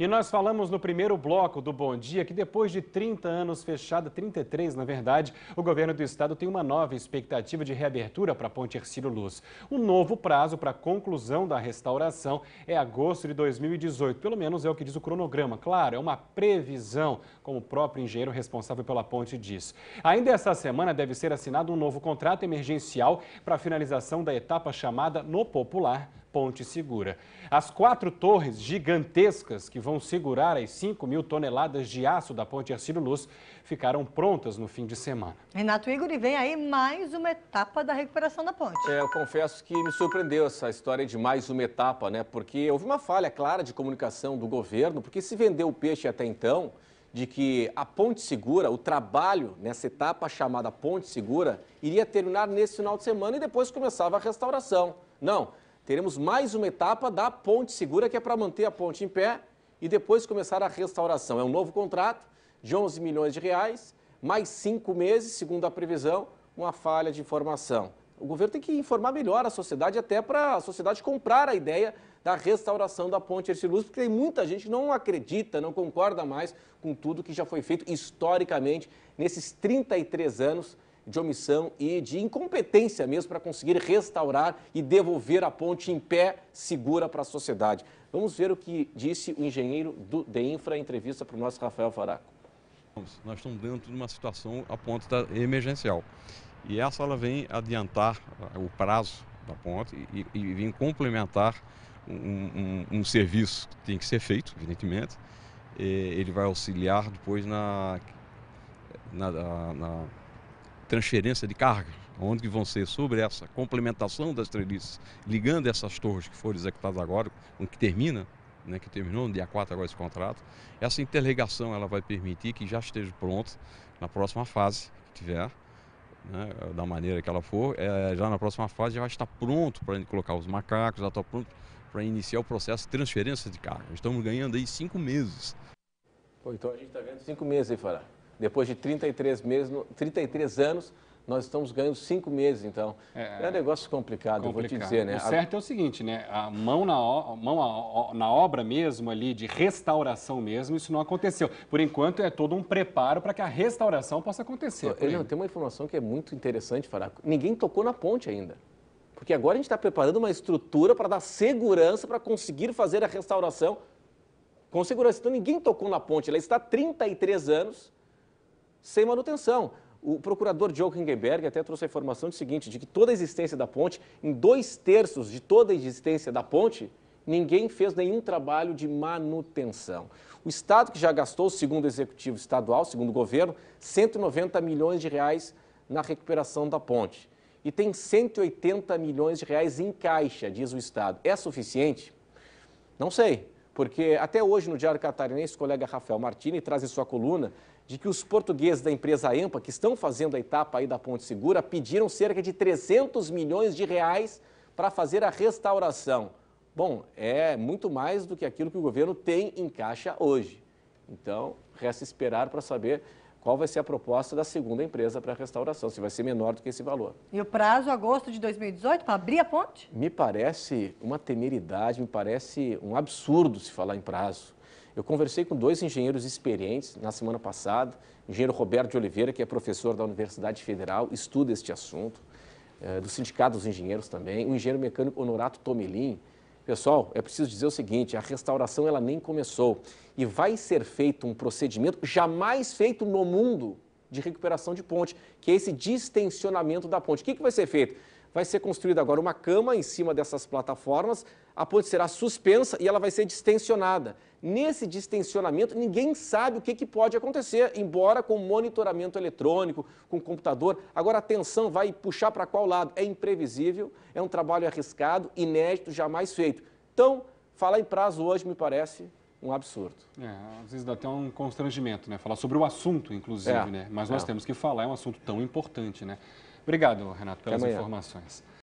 E nós falamos no primeiro bloco do Bom Dia que depois de 30 anos fechada, 33 na verdade, o governo do estado tem uma nova expectativa de reabertura para a Ponte Ercílio Luz. um novo prazo para a conclusão da restauração é agosto de 2018, pelo menos é o que diz o cronograma. Claro, é uma previsão, como o próprio engenheiro responsável pela ponte diz. Ainda esta semana deve ser assinado um novo contrato emergencial para a finalização da etapa chamada No Popular Ponte Segura. As quatro torres gigantescas que vão segurar as 5 mil toneladas de aço da Ponte Arcílio Luz ficaram prontas no fim de semana. Renato Igor, e vem aí mais uma etapa da recuperação da ponte. É, eu confesso que me surpreendeu essa história de mais uma etapa, né? Porque houve uma falha clara de comunicação do governo, porque se vendeu o peixe até então de que a Ponte Segura, o trabalho nessa etapa chamada Ponte Segura, iria terminar nesse final de semana e depois começava a restauração. Não, teremos mais uma etapa da ponte segura, que é para manter a ponte em pé e depois começar a restauração. É um novo contrato de 11 milhões de reais, mais cinco meses, segundo a previsão, uma falha de informação. O governo tem que informar melhor a sociedade, até para a sociedade comprar a ideia da restauração da ponte Luz, porque tem muita gente que não acredita, não concorda mais com tudo que já foi feito historicamente nesses 33 anos de omissão e de incompetência mesmo para conseguir restaurar e devolver a ponte em pé segura para a sociedade. Vamos ver o que disse o engenheiro do infra em entrevista para o nosso Rafael Faraco. Nós estamos dentro de uma situação a ponte emergencial. E essa ela vem adiantar ah, o prazo da ponte e, e vem complementar um, um, um serviço que tem que ser feito, evidentemente. E eh, ele vai auxiliar depois na, na, na transferência de carga, onde vão ser sobre essa complementação das treliças, ligando essas torres que foram executadas agora, que termina, né, que terminou no dia 4 agora esse contrato, essa interligação ela vai permitir que já esteja pronto na próxima fase que tiver, né, da maneira que ela for, é, já na próxima fase já vai estar pronto para colocar os macacos, já está pronto para iniciar o processo de transferência de carga. Estamos ganhando aí cinco meses. Pô, então a gente está ganhando cinco meses aí, Fará. Depois de 33, meses, 33 anos, nós estamos ganhando cinco meses, então. É, é um negócio complicado, complicado, eu vou te dizer, né? O certo é o seguinte, né? A mão, na, mão na obra mesmo ali, de restauração mesmo, isso não aconteceu. Por enquanto, é todo um preparo para que a restauração possa acontecer. Eu, não, tem uma informação que é muito interessante, Fará. Ninguém tocou na ponte ainda. Porque agora a gente está preparando uma estrutura para dar segurança para conseguir fazer a restauração com segurança. Então, ninguém tocou na ponte. Ela está há 33 anos sem manutenção. O procurador Joe Hingenberg até trouxe a informação do seguinte, de que toda a existência da ponte, em dois terços de toda a existência da ponte, ninguém fez nenhum trabalho de manutenção. O Estado que já gastou, segundo o Executivo Estadual, segundo o governo, 190 milhões de reais na recuperação da ponte. E tem 180 milhões de reais em caixa, diz o Estado. É suficiente? Não sei porque até hoje no Diário Catarinense, o colega Rafael Martini traz em sua coluna de que os portugueses da empresa EMPA, que estão fazendo a etapa aí da Ponte Segura, pediram cerca de 300 milhões de reais para fazer a restauração. Bom, é muito mais do que aquilo que o governo tem em caixa hoje. Então, resta esperar para saber qual vai ser a proposta da segunda empresa para a restauração, se vai ser menor do que esse valor. E o prazo, agosto de 2018, para abrir a ponte? Me parece uma temeridade, me parece um absurdo se falar em prazo. Eu conversei com dois engenheiros experientes na semana passada, o engenheiro Roberto de Oliveira, que é professor da Universidade Federal, estuda este assunto, eh, do Sindicato dos Engenheiros também, o engenheiro mecânico Honorato Tomelin, Pessoal, é preciso dizer o seguinte, a restauração ela nem começou e vai ser feito um procedimento jamais feito no mundo de recuperação de ponte, que é esse distensionamento da ponte. O que, que vai ser feito? Vai ser construída agora uma cama em cima dessas plataformas, a ponte será suspensa e ela vai ser distensionada. Nesse distensionamento, ninguém sabe o que, que pode acontecer, embora com monitoramento eletrônico, com computador. Agora, a tensão vai puxar para qual lado? É imprevisível, é um trabalho arriscado, inédito, jamais feito. Então, falar em prazo hoje me parece um absurdo. É, às vezes dá até um constrangimento, né? Falar sobre o assunto, inclusive, é, né? Mas nós é. temos que falar, é um assunto tão importante, né? Obrigado, Renato, pelas informações.